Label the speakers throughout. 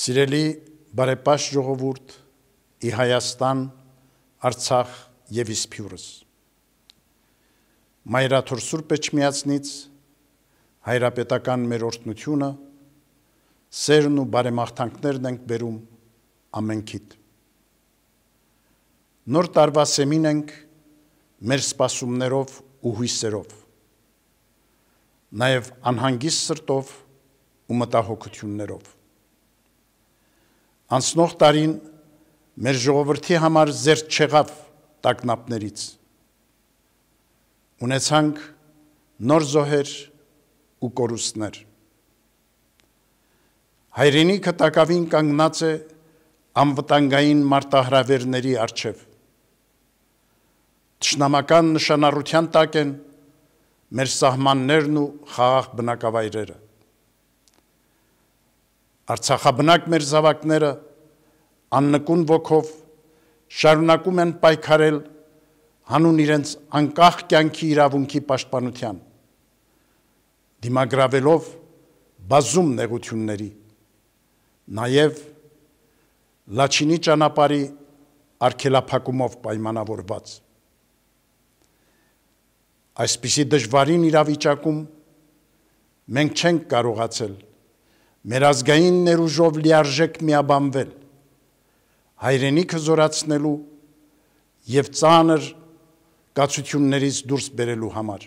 Speaker 1: Սիրելի բարեպաշտ ժողովուրդ, ի Հայաստան, Արցախ եւ Իսփյուռս։ Մայրաթոր Սուրբ Էջմիածնից հայրապետական մեր օրտնությունը սերն ու բարեմաղթանքներն ենք բերում ամենքիդ։ Նոր տարվա սեմին ենք մեր սպասումներով ու հույսերով։ Նաև անհանգիստ սրտով ու մտահոգություններով Անցնող տարին մեր ժողովրդի համար զերծ չեղավ տակնապներից։ Ունեցանք նոր զոհեր ու կորուստներ։ Հայրենիքը տակավին կանգնած է անվտանգային մարտահրավերների արչև։ Ճշնամական նշանառության տակ են մեր սահմաններն ու խաղաղ բնակավայրերը։ Արցախաբնակ մեր զավակները աննկուն ոգով շարունակում են պայքարել հանուն իրենց անկախ կյանքի իրավունքի պաշտպանության, դիմագրավելով բազում նեղությունների, նաև լաչինի ճանապարի արգելափակումով պայմանավորված։ Այսպիսի դժվարին իրավիճակում մենք չենք կարողացել մեր ազգային ներուժով լիարժեք միաբանվել, հայրենիքը զորացնելու և ծանր կացություններից դուրս բերելու համար։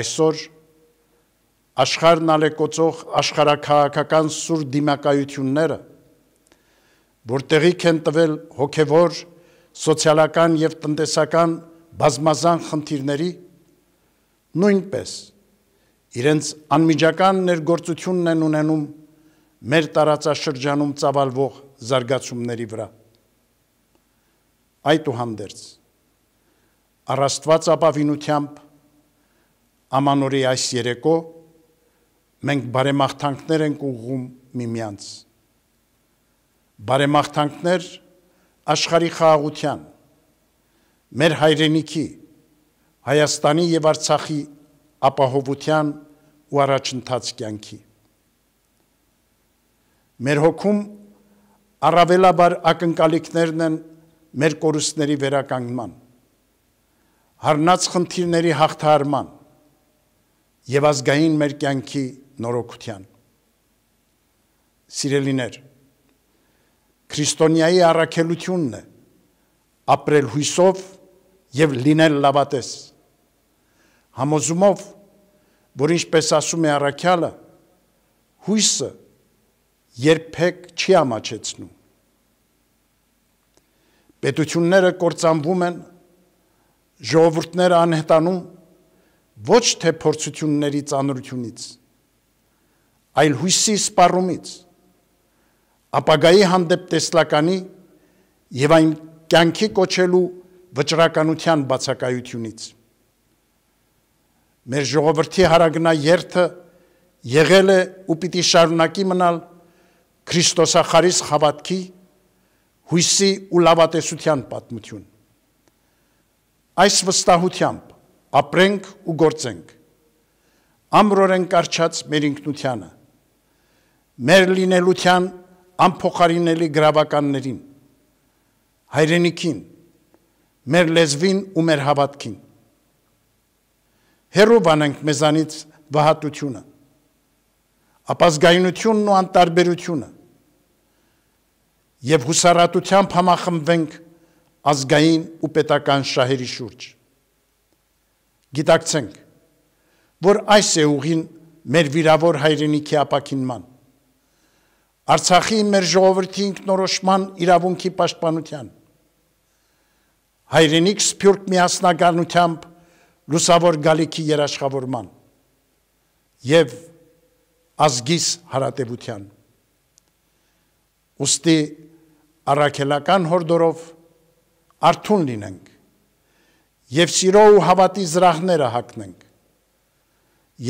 Speaker 1: Այսօր աշխարն ալեկոծող աշխարակաղաքական սուր դիմակայությունները, որ տեղիք են տվել հոգևոր, սոցիալական և տնտեսական բազմազան խնդիրների, նույնպես իրենց անմիջական ներգործությունն են ունենում մեր տարածաշրջանում ծավալվող զարգացումների վրա։ Այդ ու հանդերց, առաստված ապավինությամբ ամանորի այս երեկո մենք բարեմաղթանքներ ենք ուղում միմյանց։ Բարեմաղթանքներ աշխարի խաղաղության, մեր հայրենիքի, Հայաստանի և արցախի ապահովության ու առաջընթաց կյանքի։ Մեր հոգում առավելաբար ակնկալիքներն են մեր կորուստների վերականգնման, հարնած խնդիրների հաղթահարման եւ ազգային մեր կյանքի նորոգության։ Սիրելիներ, քրիստոնյայի առաքելությունն է ապրել հույսով եւ լինել լավատես համոզումով, որ ինչպես ասում է առաքյալը, հույսը երբեք չի ամաչեցնում։ Պետությունները կործանվում են, ժողովուրդները անհետանում ոչ թե փորձությունների ծանրությունից, այլ հույսի սպառումից, ապագայի հանդեպ տեսլականի եւ այն կյանքի կոչելու վճռականության բացակայությունից։ Մեր ժողովրդի հարագնաերթը եղել է ու պիտի շարունակի մնալ Քրիստոսախարից հավատքի, հույսի ու լավատեսության պատմություն։ Այս վստահությամբ ապրենք ու գործենք։ Ամրորեն կարճած մեր ինքնությանը, մեր լինելության անփոխարինելի գրավականներին, հայրենիքին, մեր լեզվին ու մեր հավատքին հերու բանենք մեզանից վհատությունը, ապազգայնությունն ու անտարբերությունը և հուսարատությամբ համախմբվենք ազգային ու պետական շահերի շուրջ։ Գիտակցենք, որ այս է ուղին մեր վիրավոր հայրենիքի ապակինման, Արցախի մեր ժողովրդի ինքնորոշման իրավունքի պաշտպանության։ Հայրենիք սփյուռք միասնականությամբ լուսավոր գալիքի երաշխավորման եւ ազգիս հարատեվության։ Ոստի առաքելական հորդորով արթուն լինենք եւ սիրո ու հավատի զրահները հակնենք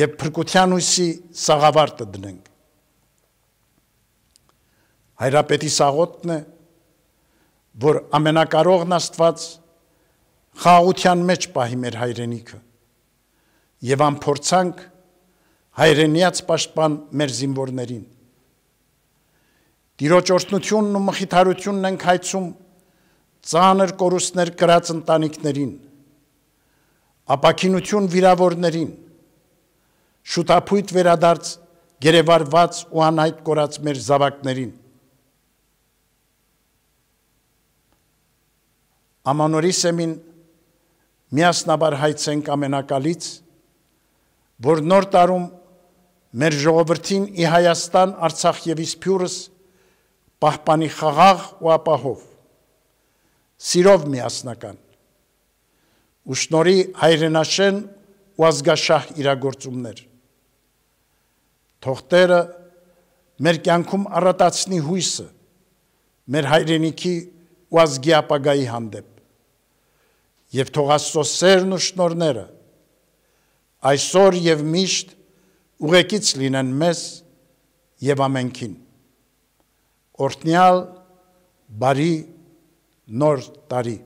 Speaker 1: եւ փրկության ուսի սաղավարտը դնենք։ Հայրապետի սաղոտն է, որ ամենակարողն Աստված խաղաղության մեջ պահի մեր հայրենիքը եւ անփորձանք հայրենիաց պաշտպան մեր զինվորներին Տիրոջ օրհնությունն ու մխիթարությունն ենք հայցում ծանր կորուստներ կրած ընտանիքներին ապակինություն վիրավորներին շուտապույտ վերադարձ գերեվարված ու անհայտ կորած մեր զավակներին Ամանորի սեմին միասնաբար հայցենք ամենակալից, որ նոր տարում մեր ժողովրդին ի Հայաստան, Արցախ եւ Իսփյուռս պահպանի խաղաղ ու ապահով։ Սիրով միասնական։ Ու շնորհի հայրենաշեն ու ազգաշահ իրագործումներ։ Թողտերը մեր կյանքում առատացնի հույսը մեր հայրենիքի ու ազգի ապագայի հանդեպ եւ թող Աստծո սերն ու շնորները այսօր եւ միշտ ուղեկից լինեն մեզ եւ ամենքին։ Օրտնյալ բարի նոր տարի